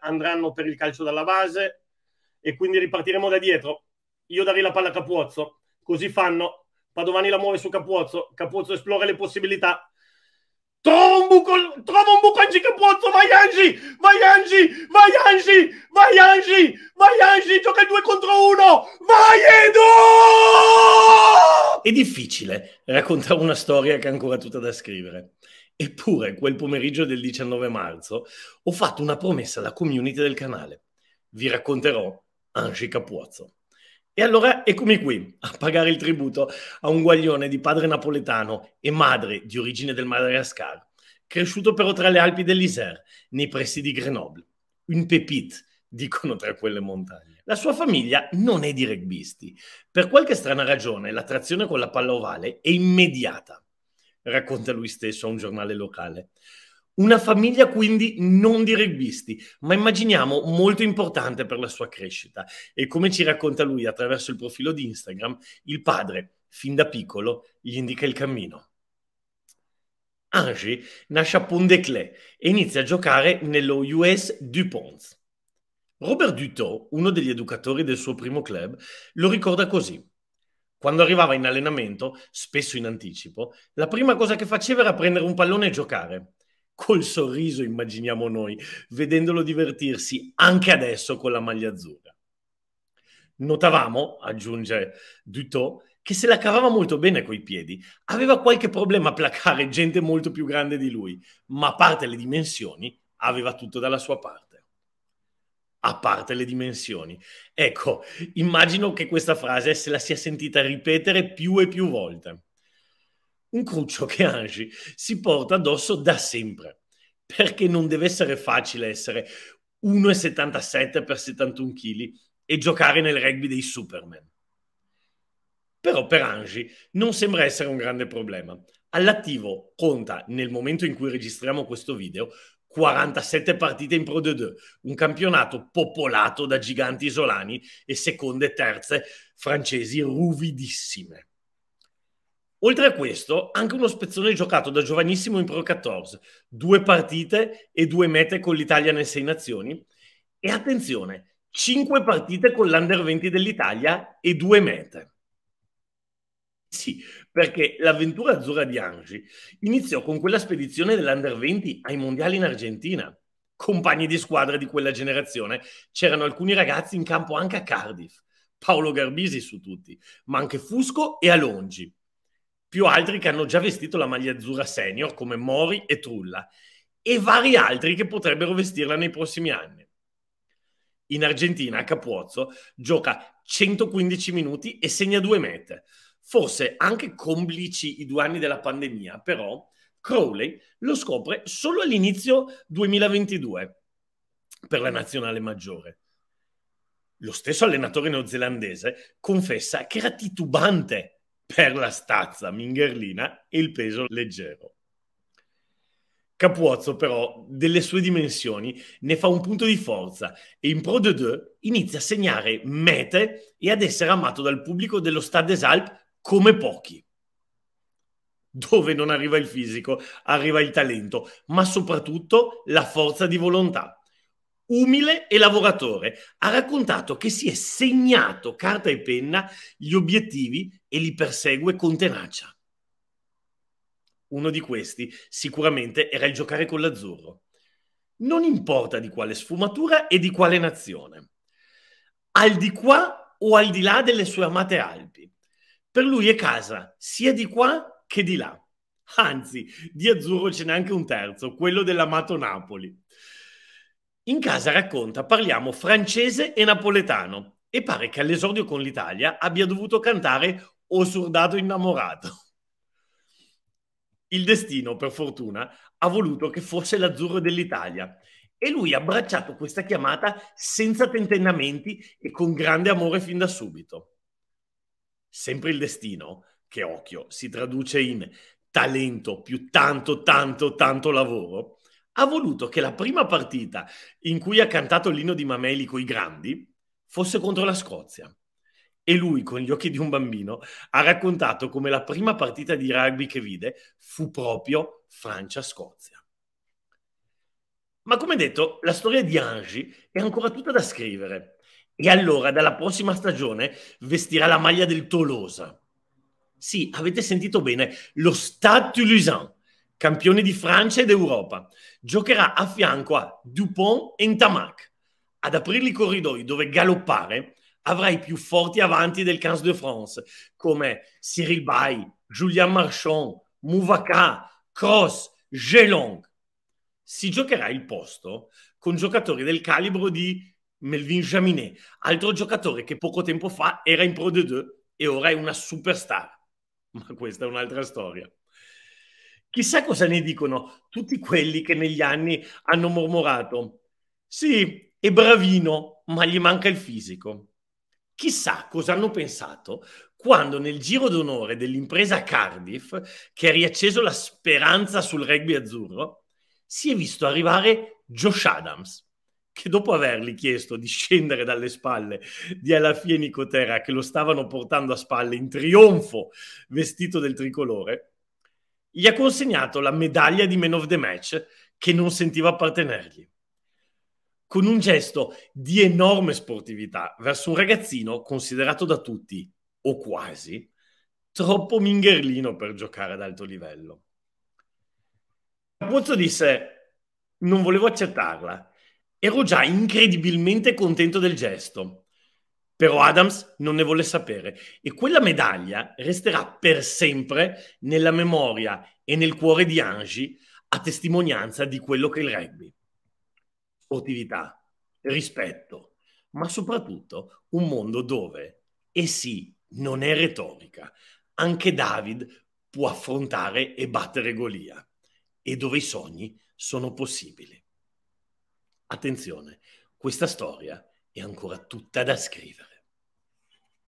andranno per il calcio dalla base e quindi ripartiremo da dietro. Io darei la palla a Capuozzo, così fanno. Padovani la muove su Capuozzo, Capuozzo esplora le possibilità. Trova un buco, trova un buco Angi Capuozzo, vai Angi, vai Angi, vai Angi, vai Angi, vai Angi, gioca il 2 contro 1, vai Edo! È difficile, racconta una storia che è ancora tutta da scrivere. Eppure quel pomeriggio del 19 marzo ho fatto una promessa alla community del canale. Vi racconterò Anci Capuozzo. E allora eccomi qui a pagare il tributo a un guaglione di padre napoletano e madre di origine del Madagascar, cresciuto però tra le Alpi dell'Isère, nei pressi di Grenoble. Un pépite, dicono tra quelle montagne. La sua famiglia non è di rugbisti. Per qualche strana ragione l'attrazione con la palla ovale è immediata racconta lui stesso a un giornale locale. Una famiglia quindi non di rugbisti, ma immaginiamo molto importante per la sua crescita. E come ci racconta lui attraverso il profilo di Instagram, il padre, fin da piccolo, gli indica il cammino. Angie nasce a pont de clés e inizia a giocare nello US DuPont. Robert Dutot, uno degli educatori del suo primo club, lo ricorda così quando arrivava in allenamento, spesso in anticipo, la prima cosa che faceva era prendere un pallone e giocare. Col sorriso immaginiamo noi, vedendolo divertirsi anche adesso con la maglia azzurra. Notavamo, aggiunge Dutò, che se la cavava molto bene coi piedi, aveva qualche problema a placare gente molto più grande di lui, ma a parte le dimensioni, aveva tutto dalla sua parte a parte le dimensioni. Ecco, immagino che questa frase eh, se la sia sentita ripetere più e più volte. Un cruccio che Angie si porta addosso da sempre, perché non deve essere facile essere 1,77 per 71 kg e giocare nel rugby dei Superman. Però per Angie non sembra essere un grande problema. All'attivo conta, nel momento in cui registriamo questo video, 47 partite in Pro 2, un campionato popolato da giganti isolani e seconde e terze francesi ruvidissime. Oltre a questo, anche uno spezzone giocato da giovanissimo in Pro 14, due partite e due mete con l'Italia nelle sei nazioni e attenzione, cinque partite con l'Under 20 dell'Italia e due mete. Sì, perché l'avventura azzurra di Angi iniziò con quella spedizione dell'Under 20 ai mondiali in Argentina. Compagni di squadra di quella generazione, c'erano alcuni ragazzi in campo anche a Cardiff, Paolo Garbisi su tutti, ma anche Fusco e Alongi, più altri che hanno già vestito la maglia azzurra senior come Mori e Trulla, e vari altri che potrebbero vestirla nei prossimi anni. In Argentina, a Capuozzo, gioca 115 minuti e segna due mete forse anche complici i due anni della pandemia, però Crowley lo scopre solo all'inizio 2022 per la nazionale maggiore. Lo stesso allenatore neozelandese confessa che era titubante per la stazza mingherlina e il peso leggero. Capuozzo però delle sue dimensioni ne fa un punto di forza e in Pro 2 inizia a segnare mete e ad essere amato dal pubblico dello Stade des Alpes come pochi. Dove non arriva il fisico, arriva il talento, ma soprattutto la forza di volontà. Umile e lavoratore, ha raccontato che si è segnato carta e penna gli obiettivi e li persegue con tenacia. Uno di questi sicuramente era il giocare con l'azzurro. Non importa di quale sfumatura e di quale nazione. Al di qua o al di là delle sue amate Alpi per lui è casa, sia di qua che di là. Anzi, di azzurro ce n'è anche un terzo, quello dell'amato Napoli. In casa racconta parliamo francese e napoletano e pare che all'esordio con l'Italia abbia dovuto cantare O surdato innamorato. Il destino, per fortuna, ha voluto che fosse l'azzurro dell'Italia e lui ha abbracciato questa chiamata senza tentennamenti e con grande amore fin da subito sempre il destino, che occhio, si traduce in talento più tanto, tanto, tanto lavoro, ha voluto che la prima partita in cui ha cantato l'inno di Mameli coi grandi fosse contro la Scozia. E lui, con gli occhi di un bambino, ha raccontato come la prima partita di rugby che vide fu proprio Francia-Scozia. Ma come detto, la storia di Angie è ancora tutta da scrivere e allora dalla prossima stagione vestirà la maglia del Tolosa. Sì, avete sentito bene, lo Stade Toulousain, campione di Francia ed Europa, giocherà a fianco a Dupont e Ntamak. Ad aprire i corridoi dove galoppare avrà i più forti avanti del Cans de France, come Cyril Bay, Julien Marchand, Mouvaka, Cross, Gelong. Si giocherà il posto con giocatori del calibro di Melvin Jaminet, altro giocatore che poco tempo fa era in Pro de 2 e ora è una superstar. Ma questa è un'altra storia. Chissà cosa ne dicono tutti quelli che negli anni hanno mormorato. Sì, è bravino, ma gli manca il fisico. Chissà cosa hanno pensato quando nel giro d'onore dell'impresa Cardiff, che ha riacceso la speranza sul rugby azzurro, si è visto arrivare Josh Adams che dopo avergli chiesto di scendere dalle spalle di Alafie Nicotera, che lo stavano portando a spalle in trionfo vestito del tricolore, gli ha consegnato la medaglia di man of the match che non sentiva appartenergli. Con un gesto di enorme sportività verso un ragazzino considerato da tutti, o quasi, troppo mingerlino per giocare ad alto livello. Capuzzo disse: Non volevo accettarla Ero già incredibilmente contento del gesto, però Adams non ne volle sapere e quella medaglia resterà per sempre nella memoria e nel cuore di Angie a testimonianza di quello che è il rugby. Sportività, rispetto, ma soprattutto un mondo dove, e sì, non è retorica, anche David può affrontare e battere Golia e dove i sogni sono possibili. Attenzione, questa storia è ancora tutta da scrivere.